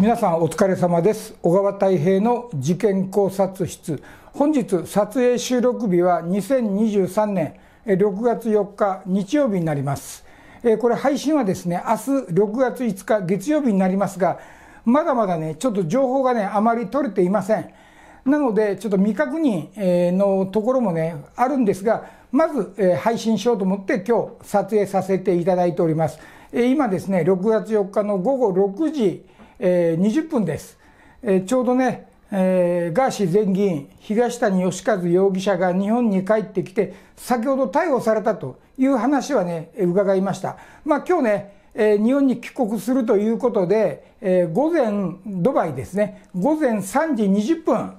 皆さんお疲れ様です小川太平の事件考察室本日撮影収録日は2023年6月4日日曜日になりますこれ配信はですね明日6月5日月曜日になりますがまだまだねちょっと情報がねあまり取れていませんなのでちょっと未確認のところもねあるんですがまず配信しようと思って今日撮影させていただいております今ですね6月4日の午後6時えー、20分です。えー、ちょうどね、えー、ガーシー前議員、東谷義和容疑者が日本に帰ってきて、先ほど逮捕されたという話はね、伺いました。まあ今日ね、えー、日本に帰国するということで、えー、午前、ドバイですね、午前3時20分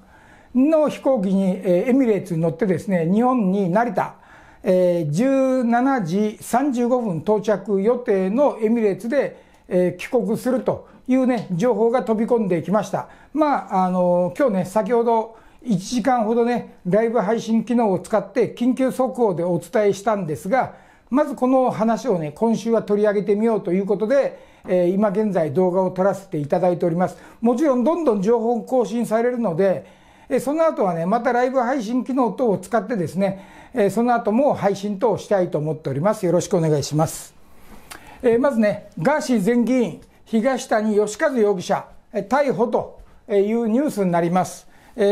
の飛行機に、えー、エミレーツに乗ってですね、日本に成田、えー、17時35分到着予定のエミレーツで、えー、帰国するというね、情報が飛び込んできました。まあ、あの、今日ね、先ほど1時間ほどね、ライブ配信機能を使って緊急速報でお伝えしたんですが、まずこの話をね、今週は取り上げてみようということで、えー、今現在動画を撮らせていただいております。もちろんどんどん情報更新されるので、えその後はね、またライブ配信機能等を使ってですね、えその後も配信等をしたいと思っております。よろしくお願いします。えまずね、ガーシー前議員、東谷義和容疑者逮捕というニュースになります。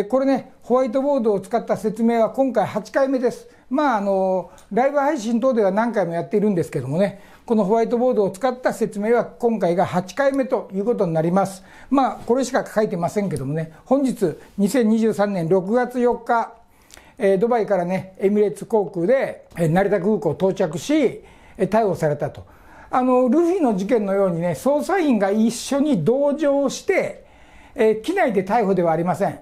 これね、ホワイトボードを使った説明は今回8回目です。まあ、あの、ライブ配信等では何回もやっているんですけどもね、このホワイトボードを使った説明は今回が8回目ということになります。まあ、これしか書いてませんけどもね、本日、2023年6月4日、えドバイからね、エミレーツ航空で成田空港到着し、逮捕されたと。あのルフィの事件のようにね、捜査員が一緒に同乗して、え機内で逮捕ではありません。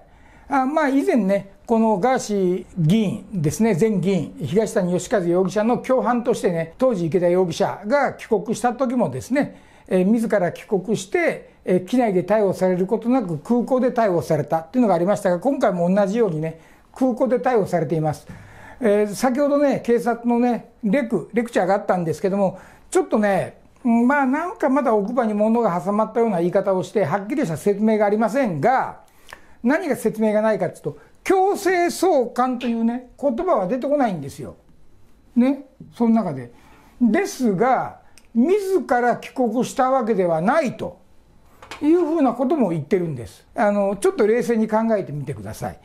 あまあ、以前ね、このガーシー議員ですね、前議員、東谷義和容疑者の共犯としてね、当時池田容疑者が帰国した時もですね、えー、自ら帰国して、え機内で逮捕されることなく空港で逮捕されたっていうのがありましたが、今回も同じようにね、空港で逮捕されています。えー、先ほどね、警察のね、レク、レクチャーがあったんですけども、ちょっとね、まあなんかまだ奥歯に物が挟まったような言い方をして、はっきりした説明がありませんが、何が説明がないかっていうと、強制送還というね、言葉は出てこないんですよ。ね、その中で。ですが、自ら帰国したわけではないというふうなことも言ってるんです。あの、ちょっと冷静に考えてみてください。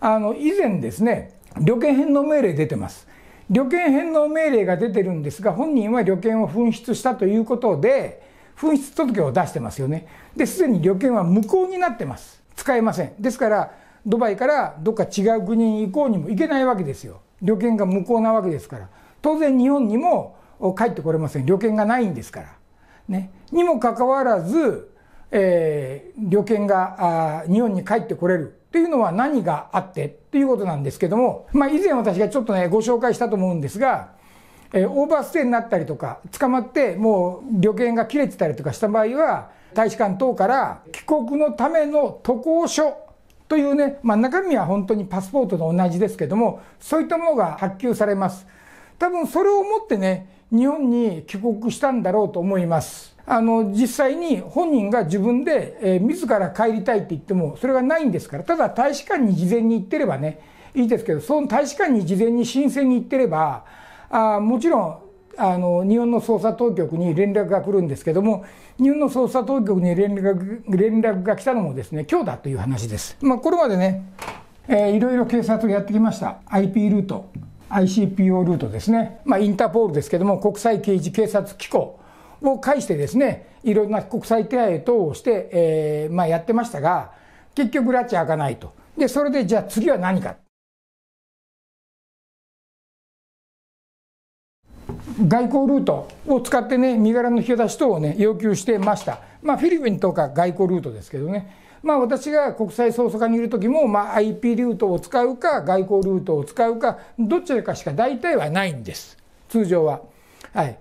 あの、以前ですね、旅券返納命令出てます。旅券返納命令が出てるんですが、本人は旅券を紛失したということで、紛失届を出してますよね。で、すでに旅券は無効になってます。使えません。ですから、ドバイからどっか違う国に行こうにも行けないわけですよ。旅券が無効なわけですから。当然日本にも帰ってこれません。旅券がないんですから。ね。にもかかわらず、えー、旅券があ日本に帰ってこれる。というのは何があってっていうことなんですけども、まあ、以前私がちょっとね、ご紹介したと思うんですが、えー、オーバーステイになったりとか、捕まってもう旅券が切れてたりとかした場合は、大使館等から帰国のための渡航書というね、まあ、中身は本当にパスポートと同じですけども、そういったものが発給されます。多分それをもってね、日本に帰国したんだろうと思います。あの実際に本人が自分で、えー、自ら帰りたいって言ってもそれがないんですからただ大使館に事前に行ってればねいいですけどその大使館に事前に申請に行ってればあもちろんあの日本の捜査当局に連絡が来るんですけども日本の捜査当局に連絡連絡が来たのもですね今日だという話です、まあ、これまでね、えー、いろいろ警察がやってきました IP ルート ICPO ルートですね、まあ、インターポールですけども国際刑事警察機構を介してですね、いろんな国際手配等をして、えー、まあ、やってましたが、結局拉チ開かないと。で、それでじゃあ次は何か。外交ルートを使ってね、身柄の引き出し等をね、要求してました。まあ、フィリピンとか外交ルートですけどね。まあ、私が国際捜査課にいる時も、まあ、IP ルートを使うか、外交ルートを使うか、どちらかしか大体はないんです。通常は。はい。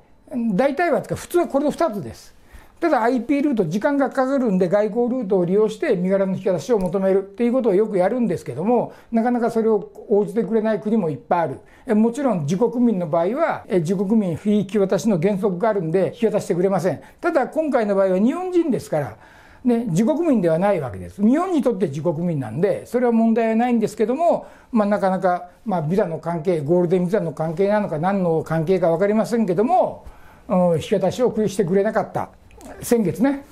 大体は普通はこれの2つです。ただ IP ルート時間がかかるんで外交ルートを利用して身柄の引き渡しを求めるっていうことをよくやるんですけどもなかなかそれを応じてくれない国もいっぱいあるもちろん自国民の場合は自国民不引き渡しの原則があるんで引き渡してくれませんただ今回の場合は日本人ですからね、自国民ではないわけです。日本にとって自国民なんで、それは問題はないんですけども、まあ、なかなか、まあ、ビザの関係、ゴールデンビザの関係なのか、何の関係か分かりませんけども、引き渡しをしてくれなかった先月ね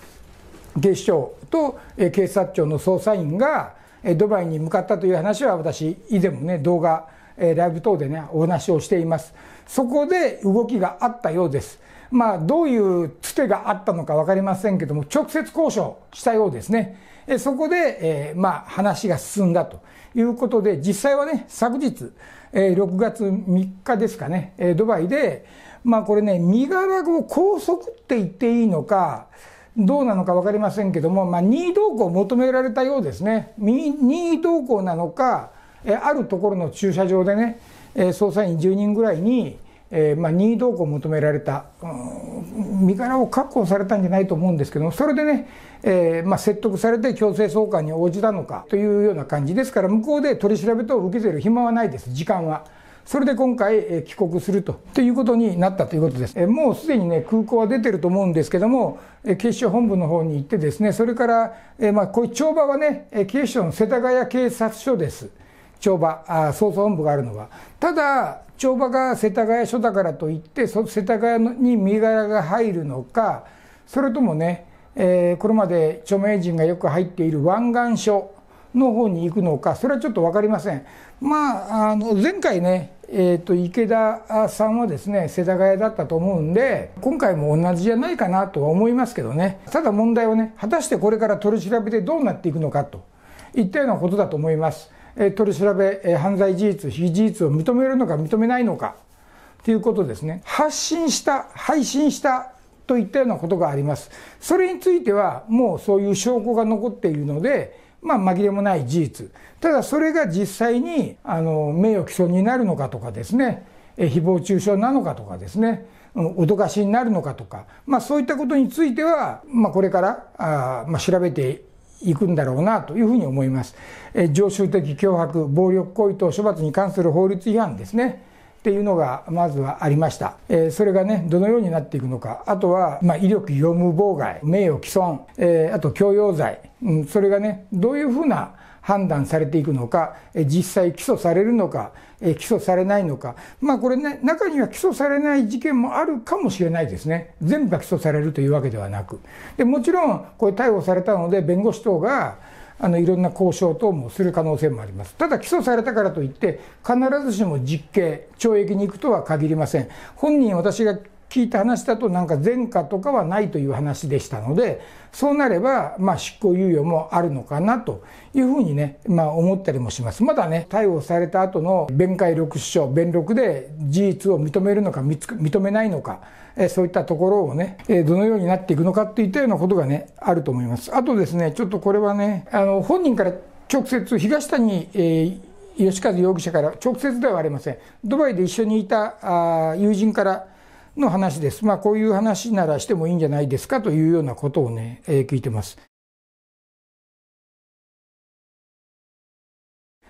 警視庁と警察庁の捜査員がドバイに向かったという話は私以前もね動画ライブ等でねお話をしていますそこで動きがあったようですまあどういうつてがあったのか分かりませんけども直接交渉したようですねえそこで、えー、まあ、話が進んだということで、実際はね、昨日、えー、6月3日ですかね、えー、ドバイで、まあ、これね、身柄を拘束って言っていいのか、どうなのか分かりませんけども、まあ、任意同行を求められたようですね、任意同行なのか、えあるところの駐車場でね、え捜査員10人ぐらいに、えー、まあ、任意同行を求められた、身柄を確保されたんじゃないと思うんですけどそれでね、えー、まあ、説得されて強制送還に応じたのかというような感じですから、向こうで取り調べとを受けてる暇はないです、時間は。それで今回、帰国するとということになったということです。もうすでにね、空港は出てると思うんですけども、警視庁本部の方に行ってですね、それから、まあ、こういう帳場はね、警視庁の世田谷警察署です。帳場あ捜査本部があるのはただ帳場が世田谷署だからといってそ世田谷に身柄が入るのかそれともね、えー、これまで著名人がよく入っている湾岸署の方に行くのかそれはちょっと分かりません。まあ、あの前回ねえーと池田さんはですね世田谷だったと思うんで今回も同じじゃないかなとは思いますけどねただ問題はね果たしてこれから取り調べでどうなっていくのかといったようなことだと思います取り調べ、犯罪事実、非事実を認めるのか認めないのかということですね、発信した、配信したといったようなことがあります。それについては、もうそういう証拠が残っているので、まあ、紛れもない事実、ただそれが実際にあの名誉毀損になるのかとかですね、誹謗中傷なのかとかですね、脅かしになるのかとか、まあ、そういったことについては、まあ、これからあ、まあ、調べて行くんだろうなというふうに思います。え常習的脅迫、暴力行為等処罰に関する法律違反ですね。っていうのがまずはありました、えー、それがねどのようになっていくのかあとは、まあ、威力業務妨害名誉毀損、えー、あと強要罪、うん、それがねどういうふうな判断されていくのか、実際起訴されるのか、起訴されないのか、まあ、これね、中には起訴されない事件もあるかもしれないですね、全部が起訴されるというわけではなく、でもちろん、これ、逮捕されたので、弁護士等があのいろんな交渉等もする可能性もあります、ただ起訴されたからといって、必ずしも実刑、懲役に行くとは限りません。本人私が聞いた話だとなんか前科とかはないという話でしたのでそうなればまあ執行猶予もあるのかなというふうにね、まあ、思ったりもしますまだね逮捕された後の弁解録主張弁録で事実を認めるのか認めないのかえそういったところをね、えどのようになっていくのかっていったようなことがねあると思いますあとですねちょっとこれはねあの本人から直接東谷、えー、吉和容疑者から直接ではありませんドバイで一緒にいたあ友人からの話です。まあ、こういう話ならしてもいいんじゃないですかというようなことをね、えー、聞いてます。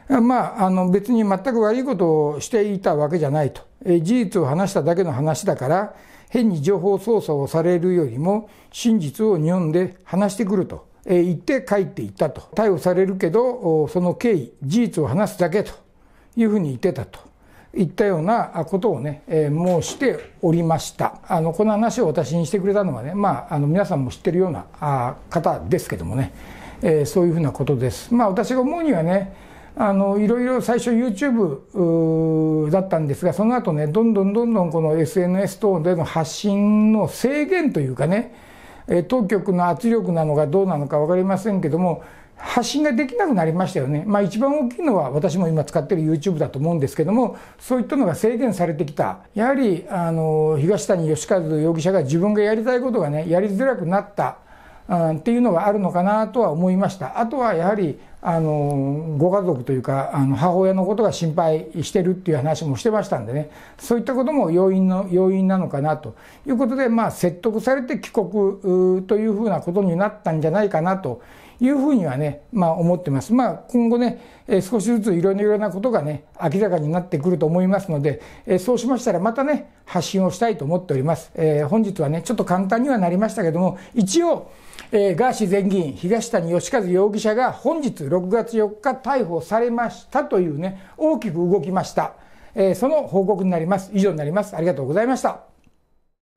まあ、あの別に全く悪いことをしていたわけじゃないと、えー、事実を話しただけの話だから変に情報操作をされるよりも真実を日本で話してくると、えー、言って帰っていったと逮捕されるけどその経緯事実を話すだけというふうに言ってたといったようなことをね、えー、申しておりましたあのこの話を私にしてくれたのはね、まあ、あの皆さんも知ってるようなあ方ですけどもね、えー、そういうふうなことです、まあ、私が思うにはねあのいろいろ最初 YouTube だったんですがその後ねどんどんどんどんこの SNS 等での発信の制限というかね当局の圧力なのかどうなのか分かりませんけども発信ができなくなりましたよね。まあ一番大きいのは私も今使っている YouTube だと思うんですけども、そういったのが制限されてきた。やはり、あの、東谷義和容疑者が自分がやりたいことがね、やりづらくなった。っていうのがあるのかなとは思いました。あとはやはり、あの、ご家族というか、あの、母親のことが心配してるっていう話もしてましたんでね、そういったことも要因の、要因なのかなということで、まあ、説得されて帰国というふうなことになったんじゃないかなというふうにはね、まあ、思ってます。まあ、今後ね、え少しずついろいろなことがね、明らかになってくると思いますので、えそうしましたらまたね、発信をしたいと思っております。えー、本日はね、ちょっと簡単にはなりましたけども、一応、えー、ガーシー前議員、東谷義和容疑者が本日6月4日逮捕されましたというね、大きく動きました。えー、その報告になります。以上になります。ありがとうございました。